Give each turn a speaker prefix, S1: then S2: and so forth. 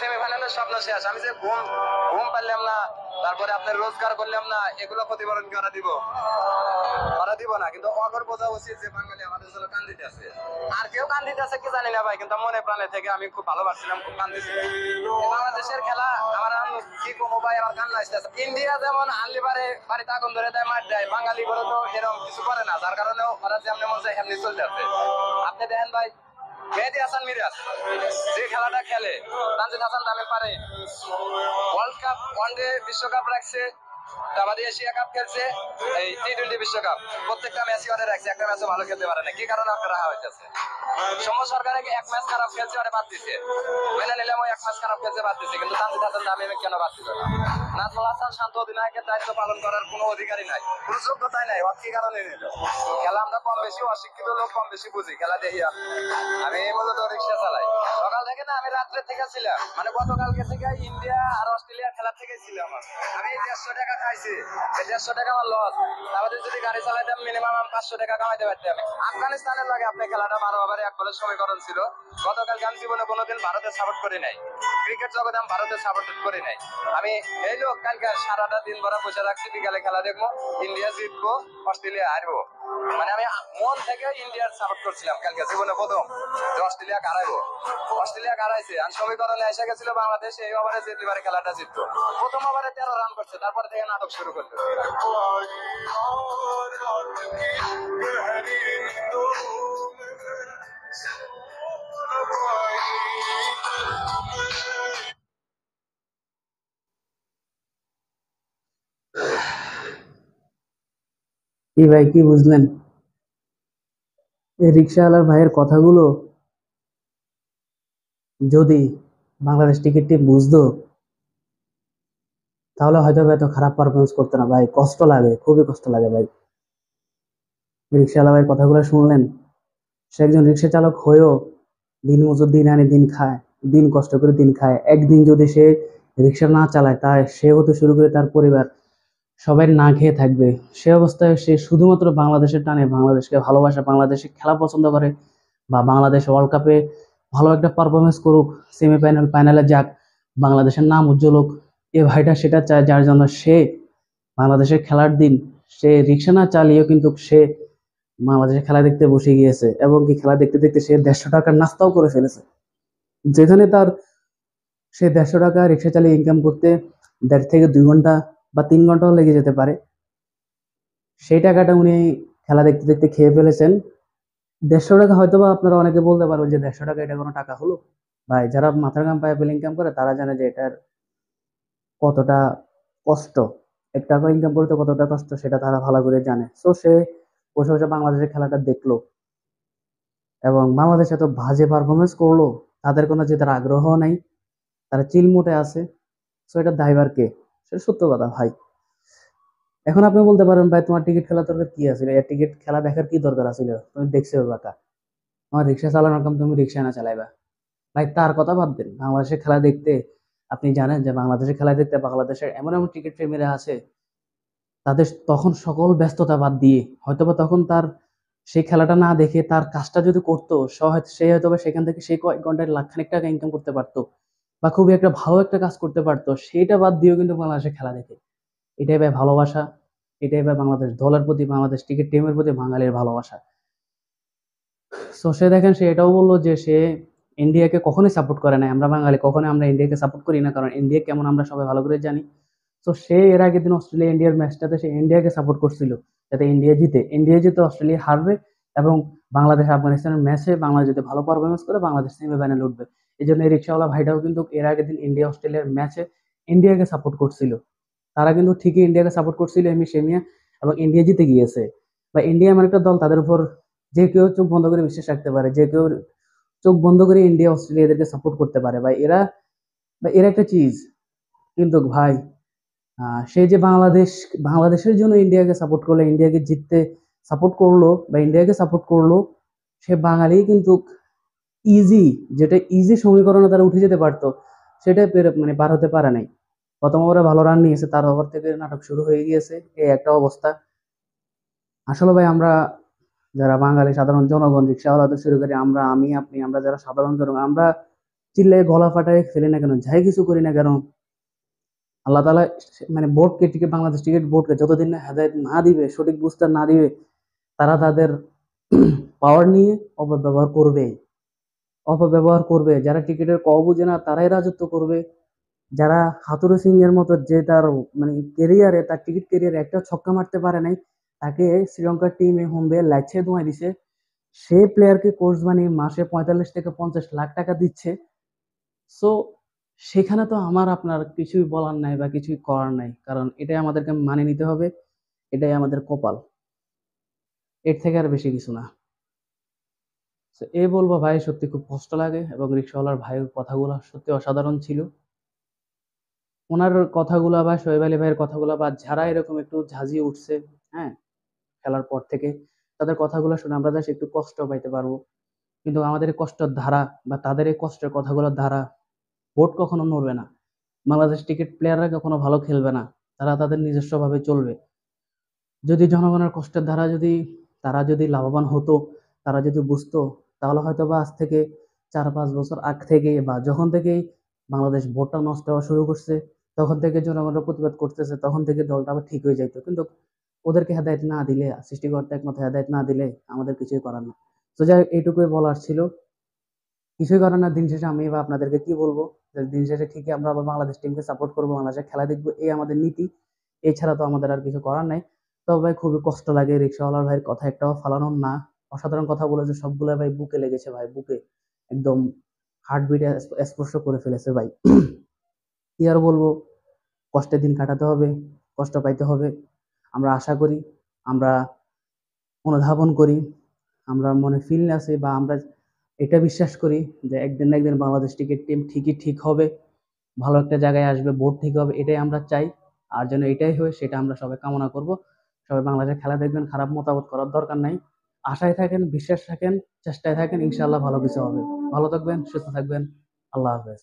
S1: সেমিফাইনালের স্বপ্ন শেষ আমি যে ঘুম ঘুম পারলাম না তারপরে আপনার রোজগার করলাম না এগুলো ক্ষতিপূরণ করা দিব করা দিব না কিন্তু অগর বোঝা উচিত যে বাঙালি আমাদের জন্য কান্দিতে আছে আর কেউ কান্দিতে আছে কি জানি না ভাই কিন্তু মনে প্রাণে থেকে আমি খুব ভালোবাসছিলাম খুব কান্দিছি বাংলাদেশের খেলা আমার কি কমো ভাই আমার কান্না আসতেছে ইন্ডিয়া যেমন আল্লিবারে বাড়িতে আগুন ধরে দেয় মার দেয় বাঙালি গুলো তো এরকম কিছু করে না যার কারণে ওরা যেমন মন যায় এমনি চলতে আছে আপনি দেখেন ভাই মেহেদি হাসান মিরাজ যে খেলাটা খেলে তানজিদ হাসান তামিম পারে ওয়ার্ল্ড কাপ ওয়ান ডে বিশ্বকাপ রাখছে আমাদের এশিয়া কাপ খেলছে এই টি টোয়েন্টি বিশ্বকাপ প্রত্যেকটা ম্যাচই ওরা রাখছে একটা ম্যাচও ভালো খেলতে পারে না কি কারণে ওকে রাখা হইতেছে সময় সরকারে এক ম্যাচ খারাপ খেলছে ওটা বাদ দিছে মেনে নিলাম এক ম্যাচ খারাপ খেলছে বাদ দিছে কিন্তু তানজিদ হাসান তামিমে কেন বাদ দিল না নাজমুল হাসান শান্ত অধিনায়কের দায়িত্ব পালন করার কোনো অধিকারই নাই কোনো যোগ্যতাই নাই ওর কি কারণে নিল খেলা আমরা কম বেশি অশিক্ষিত লোক কম বেশি বুঝি খেলা দেখি আমি মূলত রিক্সা চালাই সকাল থেকে না আমি রাত্রে থেকে ছিলাম মানে গতকালকে থেকে ইন্ডিয়া আর অস্ট্রেলিয়া খেলার থেকে ছিলাম আমি দেড়শো টাকা খাইছি এই দেড়শো টাকা আমার লস তারপরে যদি গাড়ি চালাইতাম মিনিমাম আমি পাঁচশো টাকা কামাইতে পারতাম আফগানিস্তানের লাগে আপনি খেলাটা বারো ওভারে এক বলের সমীকরণ ছিল গতকালকে আমি জীবনে কোনোদিন ভারতে সাপোর্ট করি নাই ক্রিকেট জগতে আমি ভারতে সাপোর্ট করি নাই আমি এই যাই কালকে সারাটা দিন ভরা বসে রাখছি বিকালে খেলা দেখবো ইন্ডিয়া জিতবো অস্ট্রেলিয়া হারবো মানে আমি মন থেকে ইন্ডিয়ার সাপোর্ট করছিলাম কালকে জীবনে প্রথম যে অস্ট্রেলিয়া কারাইবো অস্ট্রেলিয়া কারাইছে আর সবাই এসে গেছিল বাংলাদেশ এই ওভারে জিতলি পারে খেলাটা জিতবো প্রথম ওভারে তেরো রান করছে তারপর থেকে নাটক শুরু করলো
S2: এই ভাই কি বুঝলেন এই রিক্সাওয়ালার ভাইয়ের কথাগুলো যদি বাংলাদেশ টিকিট টিম বুঝতো তাহলে হয়তো এত খারাপ পারফরমেন্স করতো না ভাই কষ্ট লাগে খুবই কষ্ট লাগে ভাই রিক্সাওয়ালা ভাইয়ের কথাগুলো শুনলেন সে একজন রিক্সা চালক হয়েও দিন মজুর দিন আনে দিন খায় দিন কষ্ট করে দিন খায় একদিন যদি সে রিক্সা না চালায় তাই সে হতে শুরু করে তার পরিবার সবাই না খেয়ে থাকবে সে অবস্থায় সে শুধুমাত্র বাংলাদেশের টানে বাংলাদেশকে ভালোবাসা বাংলাদেশে খেলা পছন্দ করে বা বাংলাদেশ ওয়ার্ল্ড কাপে ভালো একটা পারফরমেন্স করুক সেমিফাইনাল ফাইনালে যাক বাংলাদেশের নাম উজ্জ্বল হোক এ ভাইটা সেটা চায় যার জন্য সে বাংলাদেশের খেলার দিন সে রিক্সা না চালিয়েও কিন্তু সে বাংলাদেশের খেলা দেখতে বসে গিয়েছে এবং কি খেলা দেখতে দেখতে সে দেড়শো টাকার নাস্তাও করে ফেলেছে যেখানে তার সে দেড়শো টাকা রিক্সা চালিয়ে ইনকাম করতে দেড় থেকে দুই ঘন্টা বা তিন ঘন্টাও লেগে যেতে পারে সেই টাকাটা উনি খেলা দেখতে দেখতে খেয়ে ফেলেছেন দেড়শো টাকা হয়তো বা আপনারা অনেকে বলতে পারবেন যে দেড়শো টাকা এটা কোনো টাকা হলো ভাই যারা মাথার কাম পায়ে পেলে ইনকাম করে তারা জানে যে এটার কতটা কষ্ট এক টাকা ইনকাম করতে কতটা কষ্ট সেটা তারা ভালো করে জানে সো সে বসে বসে বাংলাদেশের খেলাটা দেখলো এবং বাংলাদেশে তো বাজে পারফরমেন্স করলো তাদের কোনো যে তার আগ্রহ নাই তারা চিলমোটে আছে সো এটা দায়বার কে সেটা সত্য কথা ভাই এখন আপনি বলতে পারেন ভাই তোমার টিকিট খেলা দরকার কি আছিল এর টিকিট খেলা দেখার কি দরকার আছিল তুমি দেখছো ব্যাপারটা আমার রিক্সা চালানোর কাম তুমি রিক্সা না চালাইবা ভাই তার কথা ভাব দেন বাংলাদেশের খেলা দেখতে আপনি জানেন যে বাংলাদেশের খেলা দেখতে বাংলাদেশের এমন এমন টিকিট প্রেমীরা আছে তাদের তখন সকল ব্যস্ততা বাদ দিয়ে হয়তো বা তখন তার সেই খেলাটা না দেখে তার কাজটা যদি করতো সে হয়তো সে সেখান থেকে সেই কয়েক ঘন্টায় লাখখানিক টাকা ইনকাম করতে পারতো বা খুবই একটা ভালো একটা কাজ করতে পারতো সেটা বাদ দিয়েও কিন্তু বাংলাদেশে খেলা দেখে এটাই ভাই ভালোবাসা এটাই ভাই বাংলাদেশ দলের প্রতি বাংলাদেশ ক্রিকেট টিমের প্রতি বাঙালির ভালোবাসা সো সে দেখেন সে এটাও বললো যে সে ইন্ডিয়াকে কখনোই সাপোর্ট করে না আমরা বাঙালি কখনো আমরা ইন্ডিয়াকে সাপোর্ট করি না কারণ ইন্ডিয়া কেমন আমরা সবাই ভালো করে জানি তো সে এর আগের দিন অস্ট্রেলিয়া ইন্ডিয়ার ম্যাচটাতে সে ইন্ডিয়াকে সাপোর্ট করছিল যাতে ইন্ডিয়া জিতে ইন্ডিয়া জিতে অস্ট্রেলিয়া হারবে এবং বাংলাদেশ আফগানিস্তানের ম্যাচে বাংলাদেশ যদি ভালো পারফরমেন্স করে বাংলাদেশ সেমিফাইনালে উঠবে এই জন্য এই রিক্সাওয়ালা ভাইটাও কিন্তু এর আগের দিন ইন্ডিয়া অস্ট্রেলিয়ার ম্যাচে ইন্ডিয়াকে সাপোর্ট করছিল তারা কিন্তু ঠিকই ইন্ডিয়াকে সাপোর্ট করছিল এমনি সেমিয়া এবং ইন্ডিয়া জিতে গিয়েছে বা ইন্ডিয়া এমন একটা দল তাদের উপর যে কেউ চোখ বন্ধ করে বিশ্বাস রাখতে পারে যে কেউ চোখ বন্ধ করে ইন্ডিয়া অস্ট্রেলিয়া এদেরকে সাপোর্ট করতে পারে বা এরা বা এরা একটা চিজ কিন্তু ভাই সে যে বাংলাদেশ বাংলাদেশের জন্য ইন্ডিয়াকে সাপোর্ট করলো ইন্ডিয়াকে জিততে সাপোর্ট করলো বা ইন্ডিয়াকে সাপোর্ট করলো সে বাঙালি কিন্তু ইজি যেটা ইজি সমীকরণে তারা উঠে যেতে পারতো সেটা মানে পার হতে পারে নাই প্রথম ওভারে ভালো রান নিয়েছে তার ওভার থেকে নাটক শুরু হয়ে গিয়েছে এই একটা অবস্থা আসলে ভাই আমরা যারা বাঙালি সাধারণ জনগণ রিক্সাওয়ালা শুরু করি আমরা আমি আপনি আমরা যারা সাধারণ জনগণ আমরা চিল্লে গলা ফাটায় ফেলি না কেন যাই কিছু করি না কেন আল্লাহ তালা মানে বোর্ডকে টিকিট বাংলাদেশ টিকিট বোর্ডকে যতদিন না হেদায়ত না দিবে সঠিক বুস্টার না দিবে তারা তাদের পাওয়ার নিয়ে অপব্যবহার করবেই অপব্যবহার করবে যারা ক্রিকেটের ক বুঝে না তারাই রাজত্ব করবে যারা হাতুরু সিংয়ের মতো যে তার মানে কেরিয়ারে তার ক্রিকেট কেরিয়ারে একটা ছক্কা মারতে পারে নাই তাকে শ্রীলঙ্কার টিমে হোমবে লাইছে ধোঁয়া দিছে সে প্লেয়ারকে কোর্স বানিয়ে মাসে পঁয়তাল্লিশ থেকে পঞ্চাশ লাখ টাকা দিচ্ছে সো সেখানে তো আমার আপনার কিছুই বলার নাই বা কিছুই করার নাই কারণ এটাই আমাদেরকে মানে নিতে হবে এটাই আমাদের কপাল এর থেকে আর বেশি কিছু না এ বলবো ভাই সত্যি খুব কষ্ট লাগে এবং রিক্সাওয়ালার ভাইয়ের কথাগুলো সত্যি অসাধারণ ছিল ওনার কথাগুলো বা শোয়েব আলী ভাইয়ের কথাগুলো বা যারা এরকম একটু ঝাঁঝিয়ে উঠছে হ্যাঁ খেলার পর থেকে তাদের কথাগুলো শুনে আমরা জাস্ট একটু কষ্ট পাইতে পারবো কিন্তু আমাদের কষ্টের ধারা বা তাদের এই কষ্টের কথাগুলোর ধারা ভোট কখনো নড়বে না বাংলাদেশ ক্রিকেট প্লেয়াররা কখনো ভালো খেলবে না তারা তাদের নিজস্বভাবে চলবে যদি জনগণের কষ্টের ধারা যদি তারা যদি লাভবান হতো তারা যদি বুঝতো তাহলে হয়তো বা আজ থেকে চার পাঁচ বছর আগ থেকে বা যখন থেকেই বাংলাদেশ ভোটটা নষ্ট হওয়া শুরু করছে তখন থেকে জনগণরা প্রতিবাদ করতেছে তখন থেকে দলটা আবার ঠিক হয়ে যাইতো কিন্তু ওদেরকে হেদায়ত না দিলে সৃষ্টিকর্তা একমাত্র হেদায়ত না দিলে আমাদের কিছুই করার না তো যাই এইটুকুই বলার ছিল কিছুই করার না দিন শেষে আমি বা আপনাদেরকে কি বলবো যে দিন শেষে ঠিকই আমরা আবার বাংলাদেশ টিমকে সাপোর্ট করবো বাংলাদেশে খেলা দেখবো এই আমাদের নীতি এছাড়া তো আমাদের আর কিছু করার নাই তবে ভাই খুবই কষ্ট লাগে রিক্সাওয়ালার ভাইয়ের কথা একটাও ফালানোর না অসাধারণ কথা বলেছে সবগুলো ভাই বুকে লেগেছে ভাই বুকে একদম হার্ট বিট স্পর্শ করে ফেলেছে ভাই কি আর বলবো কষ্টের দিন কাটাতে হবে কষ্ট পাইতে হবে আমরা আশা করি আমরা অনুধাবন করি আমরা মনে ফিল আছে বা আমরা এটা বিশ্বাস করি যে একদিন না একদিন বাংলাদেশ ক্রিকেট টিম ঠিকই ঠিক হবে ভালো একটা জায়গায় আসবে বোর্ড ঠিক হবে এটাই আমরা চাই আর যেন এটাই হয় সেটা আমরা সবাই কামনা করব সবাই বাংলাদেশের খেলা দেখবেন খারাপ মতামত করার দরকার নাই আশায় থাকেন বিশ্বাস থাকেন চেষ্টায় থাকেন ইনশাল্লাহ ভালো কিছু হবে ভালো থাকবেন সুস্থ থাকবেন আল্লাহ হাফেজ